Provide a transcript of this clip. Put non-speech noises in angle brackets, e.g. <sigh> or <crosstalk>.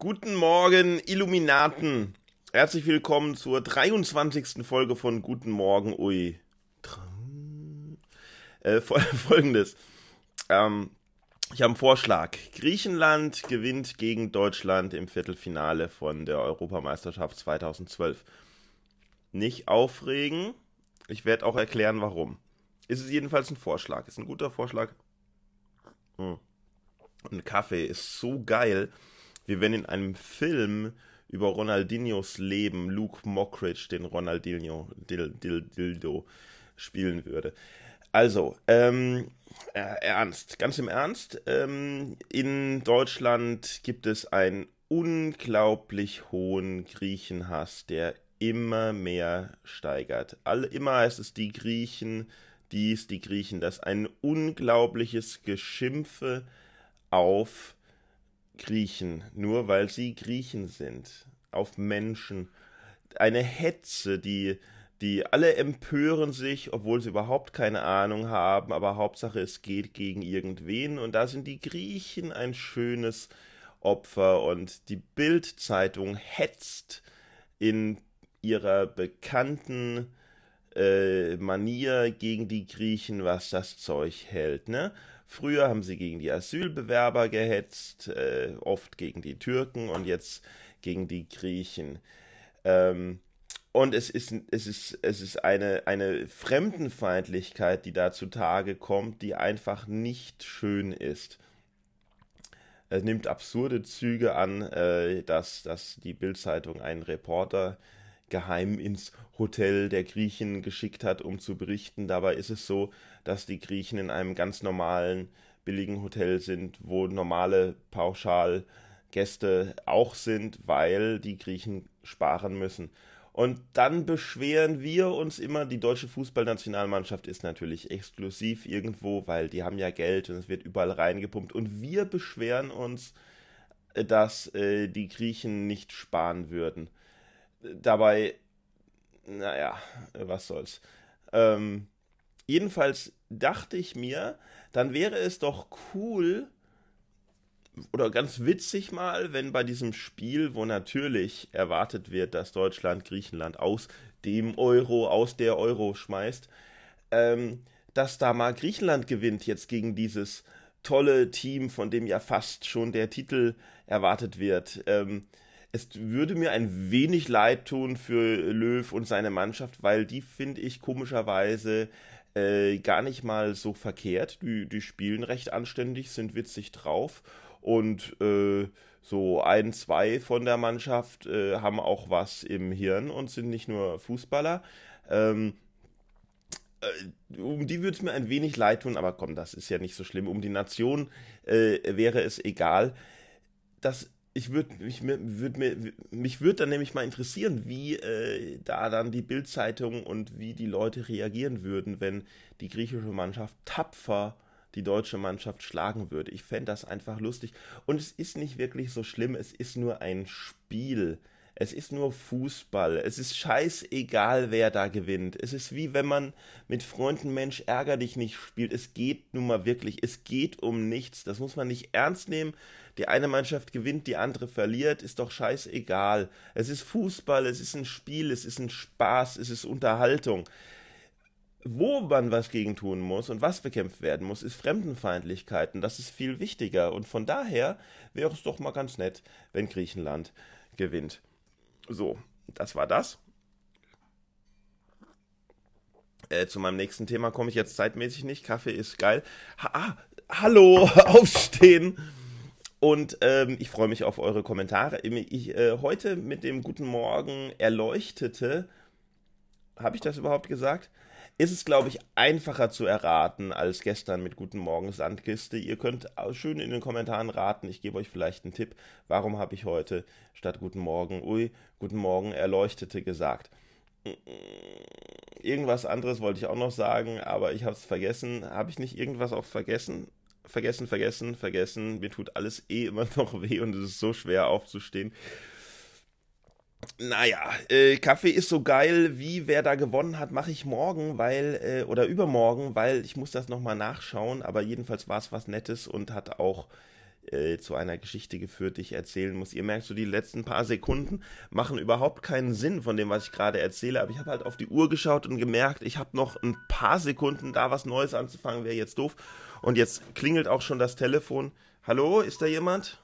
Guten Morgen, Illuminaten. Herzlich willkommen zur 23. Folge von Guten Morgen, Ui. Äh, <laughs> Folgendes. Ähm, ich habe einen Vorschlag. Griechenland gewinnt gegen Deutschland im Viertelfinale von der Europameisterschaft 2012. Nicht aufregen. Ich werde auch erklären, warum. Ist es jedenfalls ein Vorschlag. Ist ein guter Vorschlag. Hm. Und Kaffee ist so geil wie wenn in einem Film über Ronaldinhos Leben Luke Mockridge den Ronaldinho Dil, Dil, Dildo spielen würde. Also, ähm, äh, ernst, ganz im Ernst, ähm, in Deutschland gibt es einen unglaublich hohen Griechenhass, der immer mehr steigert. Alle, immer heißt es die Griechen, dies, die Griechen, das ein unglaubliches Geschimpfe auf Griechen, nur weil sie Griechen sind, auf Menschen. Eine Hetze, die, die alle empören sich, obwohl sie überhaupt keine Ahnung haben, aber Hauptsache es geht gegen irgendwen und da sind die Griechen ein schönes Opfer und die Bildzeitung hetzt in ihrer bekannten äh, Manier gegen die Griechen, was das Zeug hält, ne? Früher haben sie gegen die Asylbewerber gehetzt, äh, oft gegen die Türken und jetzt gegen die Griechen. Ähm, und es ist, es ist, es ist eine, eine Fremdenfeindlichkeit, die da zutage kommt, die einfach nicht schön ist. Es nimmt absurde Züge an, äh, dass, dass die Bildzeitung einen Reporter äh, geheim ins Hotel der Griechen geschickt hat, um zu berichten. Dabei ist es so, dass die Griechen in einem ganz normalen, billigen Hotel sind, wo normale Pauschalgäste auch sind, weil die Griechen sparen müssen. Und dann beschweren wir uns immer, die deutsche Fußballnationalmannschaft ist natürlich exklusiv irgendwo, weil die haben ja Geld und es wird überall reingepumpt. Und wir beschweren uns, dass äh, die Griechen nicht sparen würden dabei, naja, was soll's. Ähm, jedenfalls dachte ich mir, dann wäre es doch cool oder ganz witzig mal, wenn bei diesem Spiel, wo natürlich erwartet wird, dass Deutschland Griechenland aus dem Euro, aus der Euro schmeißt, ähm, dass da mal Griechenland gewinnt jetzt gegen dieses tolle Team, von dem ja fast schon der Titel erwartet wird. Ähm, es würde mir ein wenig leid tun für Löw und seine Mannschaft, weil die finde ich komischerweise äh, gar nicht mal so verkehrt. Die, die spielen recht anständig, sind witzig drauf und äh, so ein, zwei von der Mannschaft äh, haben auch was im Hirn und sind nicht nur Fußballer. Ähm, äh, um die würde es mir ein wenig leid tun, aber komm, das ist ja nicht so schlimm. Um die Nation äh, wäre es egal. Das ich würde mich, würd mich würd dann nämlich mal interessieren, wie äh, da dann die Bildzeitung und wie die Leute reagieren würden, wenn die griechische Mannschaft tapfer die deutsche Mannschaft schlagen würde. Ich fände das einfach lustig. Und es ist nicht wirklich so schlimm, es ist nur ein Spiel. Es ist nur Fußball. Es ist scheißegal, wer da gewinnt. Es ist wie wenn man mit Freunden Mensch ärger dich nicht spielt. Es geht nun mal wirklich, es geht um nichts. Das muss man nicht ernst nehmen. Die eine Mannschaft gewinnt, die andere verliert, ist doch scheißegal. Es ist Fußball, es ist ein Spiel, es ist ein Spaß, es ist Unterhaltung wo man was gegen tun muss und was bekämpft werden muss, ist Fremdenfeindlichkeiten. Das ist viel wichtiger. Und von daher wäre es doch mal ganz nett, wenn Griechenland gewinnt. So, das war das. Äh, zu meinem nächsten Thema komme ich jetzt zeitmäßig nicht. Kaffee ist geil. Ha ah, hallo, <laughs> aufstehen. Und ähm, ich freue mich auf eure Kommentare. Ich, äh, heute mit dem Guten Morgen Erleuchtete. Habe ich das überhaupt gesagt? ist es, glaube ich, einfacher zu erraten als gestern mit Guten Morgen Sandkiste. Ihr könnt schön in den Kommentaren raten. Ich gebe euch vielleicht einen Tipp. Warum habe ich heute statt Guten Morgen, ui, Guten Morgen Erleuchtete gesagt? Irgendwas anderes wollte ich auch noch sagen, aber ich habe es vergessen. Habe ich nicht irgendwas auch vergessen? Vergessen, vergessen, vergessen. Mir tut alles eh immer <laughs> noch weh und es ist so schwer aufzustehen naja, äh, Kaffee ist so geil, wie wer da gewonnen hat, mache ich morgen, weil, äh, oder übermorgen, weil ich muss das nochmal nachschauen, aber jedenfalls war es was Nettes und hat auch äh, zu einer Geschichte geführt, die ich erzählen muss. Ihr merkt so, die letzten paar Sekunden machen überhaupt keinen Sinn von dem, was ich gerade erzähle, aber ich habe halt auf die Uhr geschaut und gemerkt, ich habe noch ein paar Sekunden, da was Neues anzufangen, wäre jetzt doof. Und jetzt klingelt auch schon das Telefon. Hallo, ist da jemand?